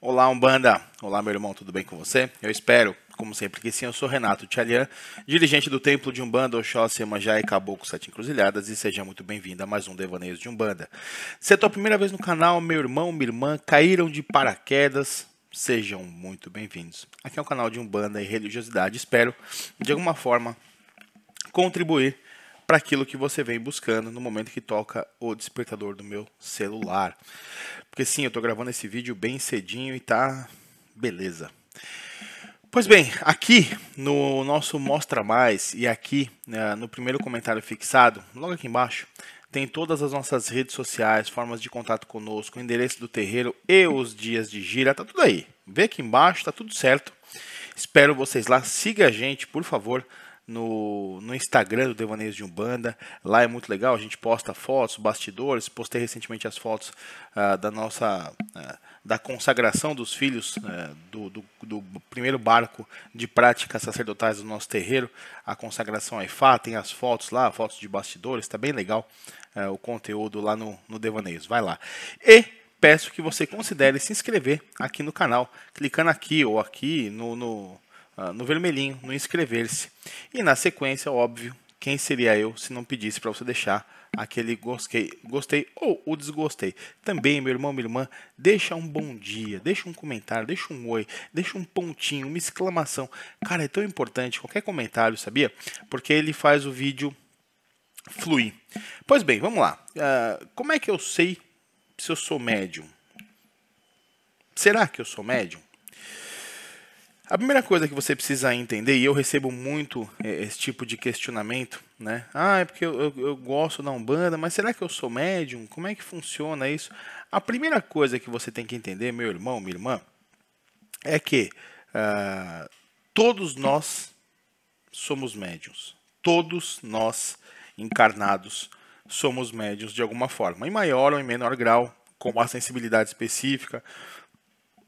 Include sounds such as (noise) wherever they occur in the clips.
Olá, Umbanda! Olá, meu irmão, tudo bem com você? Eu espero, como sempre que sim, eu sou Renato Tchalian, dirigente do Templo de Umbanda, Oxóssi, Emanjá e Caboclo Sete Encruzilhadas, e seja muito bem-vindo a mais um Devaneios de Umbanda. Se é a tua primeira vez no canal, meu irmão, minha irmã, caíram de paraquedas, sejam muito bem-vindos. Aqui é um canal de Umbanda e religiosidade, espero, de alguma forma, contribuir para aquilo que você vem buscando no momento que toca o despertador do meu celular. Porque sim, eu estou gravando esse vídeo bem cedinho e tá beleza. Pois bem, aqui no nosso Mostra Mais e aqui né, no primeiro comentário fixado, logo aqui embaixo, tem todas as nossas redes sociais, formas de contato conosco, endereço do terreiro e os dias de gira, tá tudo aí. Vê aqui embaixo, tá tudo certo. Espero vocês lá. Siga a gente, por favor no, no Instagram do Devaneios de Umbanda. Lá é muito legal, a gente posta fotos, bastidores. Postei recentemente as fotos ah, da nossa. Ah, da consagração dos filhos ah, do, do, do, primeiro barco de práticas sacerdotais do nosso terreiro, a consagração a é Ifá, tem as fotos lá, fotos de bastidores, está bem legal o conteúdo lá no, no Devaneios. Vai lá. E peço que você considere se inscrever aqui no canal, clicando aqui ou aqui no, no ah, no vermelhinho, no inscrever-se. E na sequência, óbvio, quem seria eu se não pedisse para você deixar aquele gostei, gostei ou o desgostei. Também, meu irmão, minha irmã, deixa um bom dia, deixa um comentário, deixa um oi, deixa um pontinho, uma exclamação. Cara, é tão importante qualquer comentário, sabia? Porque ele faz o vídeo fluir. Pois bem, vamos lá. Uh, como é que eu sei se eu sou médium? Será que eu sou médium? A primeira coisa que você precisa entender, e eu recebo muito é, esse tipo de questionamento, né? Ah, é porque eu, eu, eu, gosto da Umbanda, mas será que eu sou médium? Como é que funciona isso? A primeira coisa que você tem que entender, meu irmão, minha irmã, é que uh, todos nós somos médiums. Todos nós encarnados somos médiums de alguma forma, em maior ou em menor grau, com uma sensibilidade específica,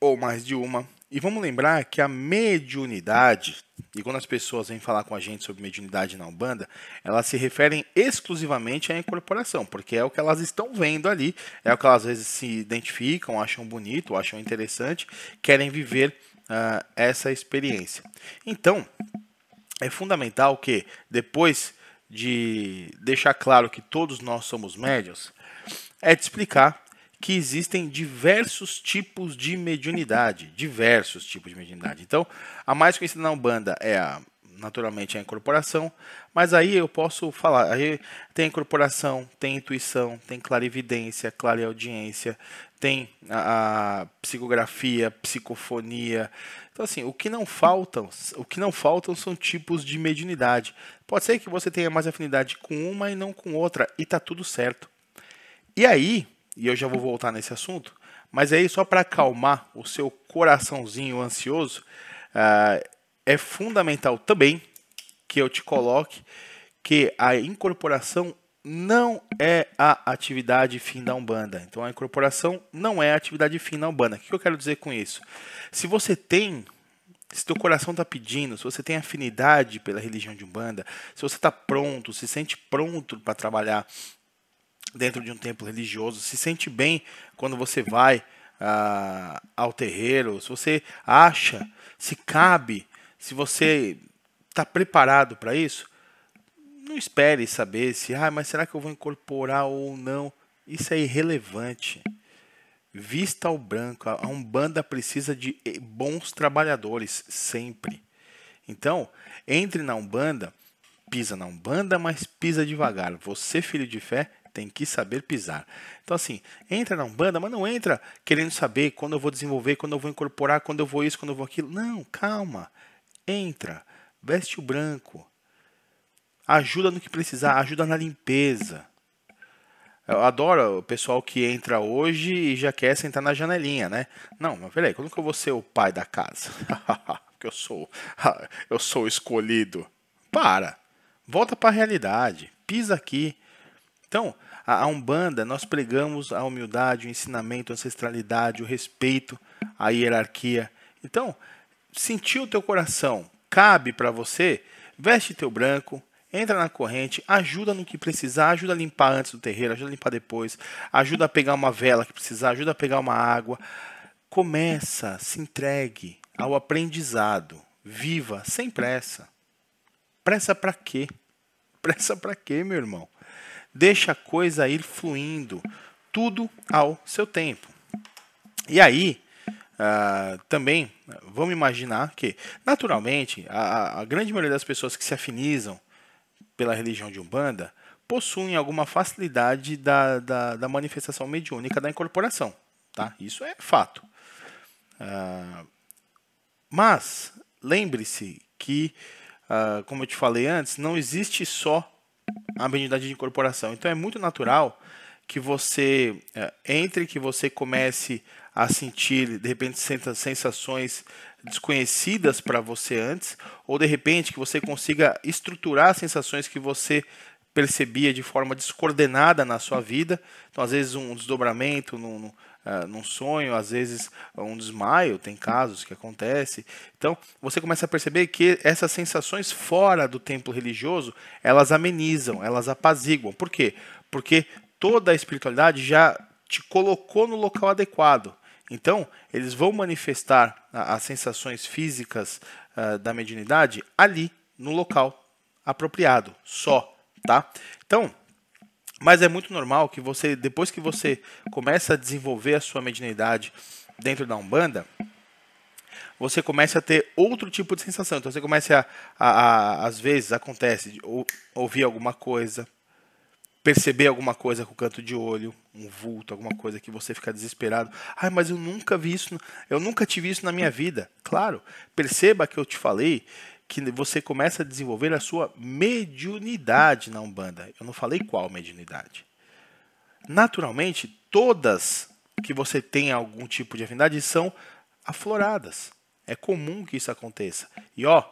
ou mais de uma. E vamos lembrar que a mediunidade, e quando as pessoas vêm falar com a gente sobre mediunidade na Umbanda, elas se referem exclusivamente à incorporação, porque é o que elas estão vendo ali, é o que elas às vezes se identificam, acham bonito, acham interessante, querem viver uh, essa experiência. Então, é fundamental que depois de deixar claro que todos nós somos médios, é de explicar que existem diversos tipos de mediunidade, (laughs) diversos tipos de mediunidade. Então, a mais conhecida na Umbanda é a naturalmente a incorporação, mas aí eu posso falar, aí tem incorporação, tem intuição, tem clarividência, clareaudiência, tem a, a psicografia, psicofonia. Então assim, o que não faltam, o que não faltam são tipos de mediunidade. Pode ser que você tenha mais afinidade com uma e não com outra e tá tudo certo. E aí, e eu já vou voltar nesse assunto, mas aí só para acalmar o seu coraçãozinho ansioso, uh, é fundamental também que eu te coloque que a incorporação não é a atividade fim da Umbanda. Então a incorporação não é a atividade fim da Umbanda. O que eu quero dizer com isso? Se você tem se teu coração está pedindo, se você tem afinidade pela religião de Umbanda, se você está pronto, se sente pronto para trabalhar dentro de um templo religioso, se sente bem quando você vai ah, ao terreiro, se você acha, se cabe, se você está preparado para isso, não espere saber se, ah, mas será que eu vou incorporar ou não? Isso é irrelevante. Vista ao branco, a Umbanda precisa de eh, bons trabalhadores, sempre. Então, entre na Umbanda, pisa na Umbanda, mas pisa devagar. Você, filho de fé, tem que saber pisar. Então, assim, entra na Umbanda, mas não entra querendo saber quando eu vou desenvolver, quando eu vou incorporar, quando eu vou isso, quando eu vou aquilo. Não, calma. Entra, veste o branco, ajuda no que precisar, ajuda na limpeza. Eu adoro o pessoal que entra hoje e já quer sentar na janelinha, né? Não, mas peraí, quando que eu vou ser o pai da casa? (laughs) Porque eu sou, (laughs) eu sou escolhido. Para, volta para a realidade, pisa aqui. Então, a, Umbanda, nós pregamos a humildade, o ensinamento, a ancestralidade, o respeito, a hierarquia. Então, sentiu o teu coração, cabe para você, veste teu branco, entra na corrente, ajuda no que precisar, ajuda a limpar antes do terreiro, ajuda a limpar depois, ajuda a pegar uma vela que precisar, ajuda a pegar uma água. Começa, se entregue ao aprendizado, viva sem pressa. Pressa para quê? Pressa para quê, meu irmão? deixa a coisa ir fluindo, tudo ao seu tempo. E aí, uh, também, vamos imaginar que, naturalmente, a, a grande maioria das pessoas que se afinizam pela religião de Umbanda possuem alguma facilidade da, da, da manifestação mediúnica da incorporação. Tá? Isso é fato. Uh, mas, lembre-se que, uh, como eu te falei antes, não existe só a habilidade de incorporação. Então é muito natural que você é, entre, que você comece a sentir de repente sensações desconhecidas para você antes, ou de repente que você consiga estruturar sensações que você percebia de forma descoordenada na sua vida. Então, às vezes, um desdobramento num, ah, num sonho, às vezes um desmaio, tem casos que acontece. Então, você começa a perceber que essas sensações fora do templo religioso, elas amenizam, elas apaziguam. Por quê? Porque toda a espiritualidade já te colocou no local adequado. Então, eles vão manifestar as sensações físicas uh, da mediunidade ali, no local apropriado, só, tá? Então, mas é muito normal que você, depois que você começa a desenvolver a sua mediunidade dentro da Umbanda, você começa a ter outro tipo de sensação. Então você começa a, a, a às vezes acontece, ou, ouvir alguma coisa, perceber alguma coisa com o canto de olho, um vulto, alguma coisa que você fica desesperado. Ai, ah, mas eu nunca vi isso, eu nunca tive isso na minha vida. Claro, perceba que eu te falei que você começa a desenvolver a sua mediunidade na Umbanda. Eu não falei qual mediunidade. Naturalmente, todas que você tem algum tipo de afinidade são afloradas. É comum que isso aconteça. E ó,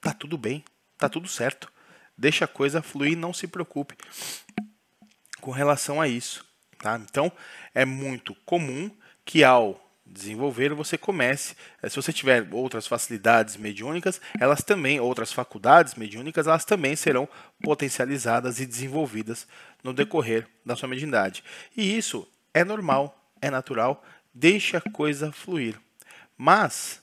tá tudo bem, tá tudo certo. Deixa a coisa fluir, não se preocupe com relação a isso, tá? Então, é muito comum que ao desenvolver, você comece. Eh, se você tiver outras facilidades mediúnicas, elas também, outras faculdades mediúnicas, elas também serão potencializadas e desenvolvidas no decorrer da sua mediunidade. E isso é normal, é natural, deixe a coisa fluir. Mas,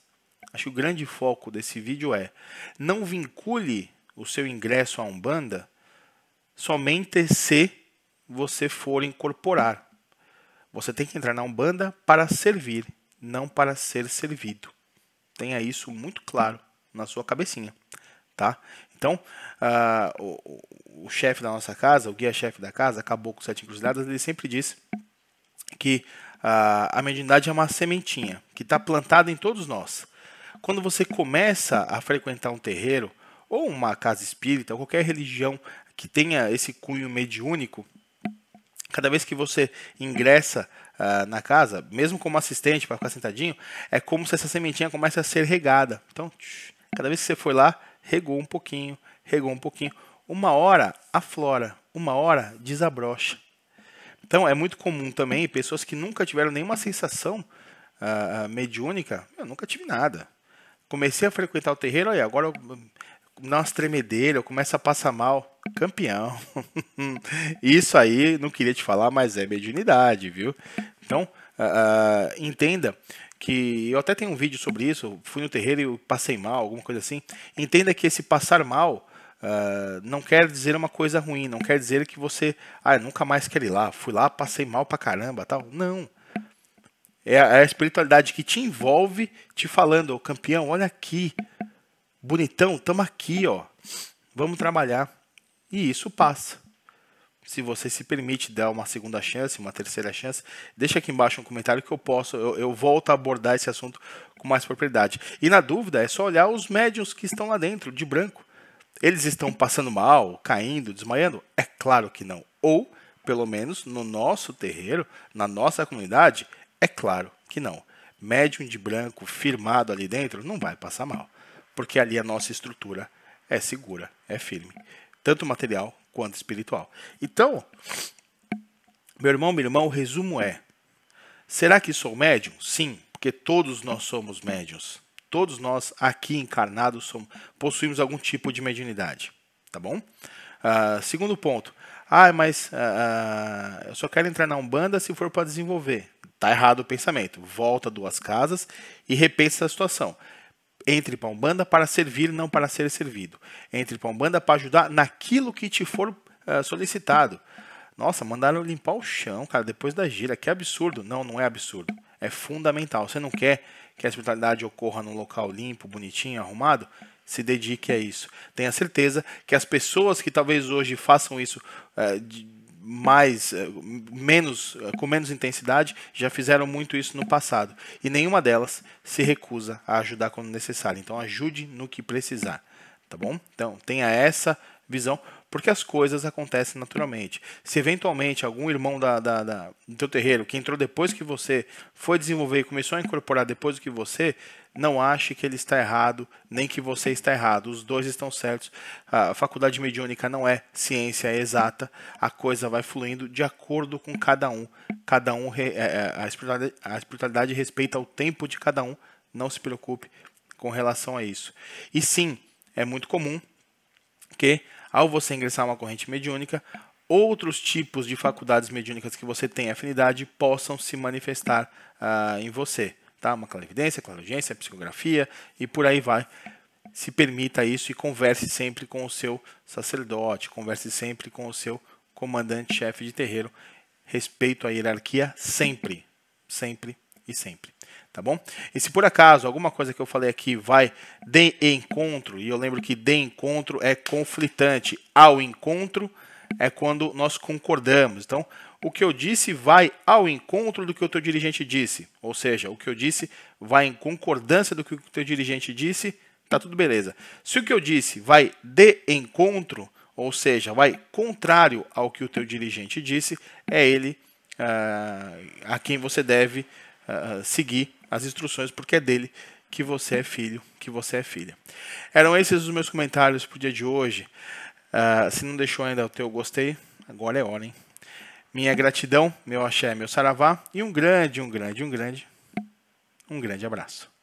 acho que o grande foco desse vídeo é não vincule o seu ingresso à Umbanda somente se você for incorporar. Você tem que entrar na Umbanda para servir não para ser servido. Tenha isso muito claro na sua cabecinha, tá? Então, uh, o, o chefe da nossa casa, o guia-chefe da casa, acabou com sete encruzilhadas, ele sempre disse que uh, a mediunidade é uma sementinha que está plantada em todos nós. Quando você começa a frequentar um terreiro, ou uma casa espírita, ou qualquer religião que tenha esse cunho mediúnico, cada vez que você ingressa uh, na casa, mesmo como assistente, para ficar sentadinho, é como se essa sementinha começa a ser regada. Então, tch, cada vez que você foi lá, regou um pouquinho, regou um pouquinho. Uma hora aflora, uma hora desabrocha. Então, é muito comum também pessoas que nunca tiveram nenhuma sensação uh, mediúnica. Eu nunca tive nada. Comecei a frequentar o terreiro, olha, agora eu dá umas tremedelhas, começa a passar mal, campeão. (laughs) Isso aí não queria te falar, mas é mediunidade, viu? Então, uh, entenda que eu até tenho um vídeo sobre isso, fui no terreiro e passei mal, alguma coisa assim. Entenda que esse passar mal uh, não quer dizer uma coisa ruim, não quer dizer que você, ah, nunca mais quer ir lá, fui lá, passei mal pra caramba, tal. Não. É a é espiritualidade que te envolve te falando, oh, campeão, olha aqui, bonitão, tamo aqui, ó. Vamos trabalhar. E isso passa. Se você se permite dar uma segunda chance, uma terceira chance, deixa aqui embaixo um comentário que eu posso, eu, eu volto a abordar esse assunto com mais propriedade. E na dúvida, é só olhar os médiums que estão lá dentro, de branco. Eles estão passando mal, caindo, desmaiando? É claro que não. Ou, pelo menos no nosso terreiro, na nossa comunidade, é claro que não. Médium de branco firmado ali dentro não vai passar mal porque ali a nossa estrutura é segura, é firme, tanto material quanto espiritual. Então, meu irmão, meu irmão, o resumo é: será que sou médium? Sim, porque todos nós somos médiums. Todos nós aqui encarnados somos, possuímos algum tipo de mediunidade, tá bom? Uh, segundo ponto, ah, mas uh, eu só quero entrar na Umbanda se for para desenvolver. Tá errado o pensamento. Volta duas casas e repensa a situação. Entre para Umbanda para servir, não para ser servido. Entre para Umbanda para ajudar naquilo que te for uh, solicitado. Nossa, mandaram limpar o chão, cara, depois da gira. Que absurdo. Não, não é absurdo. É fundamental. Você não quer que a espiritualidade ocorra num local limpo, bonitinho, arrumado? Se dedique a isso. Tenha certeza que as pessoas que talvez hoje façam isso uh, de, mais eh, menos eh, com menos intensidade já fizeram muito isso no passado e nenhuma delas se recusa a ajudar quando necessário então ajude no que precisar tá bom então tenha essa visão, porque as coisas acontecem naturalmente. Se eventualmente algum irmão da, da, da, do teu terreiro que entrou depois que você foi desenvolver e começou a incorporar depois que você, não ache que ele está errado, nem que você está errado. Os dois estão certos. A faculdade mediúnica não é ciência exata. A coisa vai fluindo de acordo com cada um. Cada um é, é, a, espiritualidade, a espiritualidade respeita o tempo de cada um. Não se preocupe com relação a isso. E sim, é muito comum que ao você ingressar uma corrente mediúnica, outros tipos de faculdades mediúnicas que você tem afinidade possam se manifestar ah, em você. Tá? Uma clarividência, clarividência, psicografia e por aí vai. Se permita isso e converse sempre com o seu sacerdote, converse sempre com o seu comandante-chefe de terreiro. Respeito à hierarquia sempre, sempre e sempre tá bom? E se por acaso alguma coisa que eu falei aqui vai de encontro, e eu lembro que de encontro é conflitante, ao encontro é quando nós concordamos. Então, o que eu disse vai ao encontro do que o teu dirigente disse, ou seja, o que eu disse vai em concordância do que o teu dirigente disse, tá tudo beleza. Se o que eu disse vai de encontro, ou seja, vai contrário ao que o teu dirigente disse, é ele ah, a quem você deve ah, ah, seguir as instruções, porque é dele que você é filho, que você é filha. Eram esses os meus comentários para o dia de hoje. Uh, se não deixou ainda o teu gostei, agora é hora, hein? Minha gratidão, meu axé, meu saravá e um grande, um grande, um grande, um grande abraço.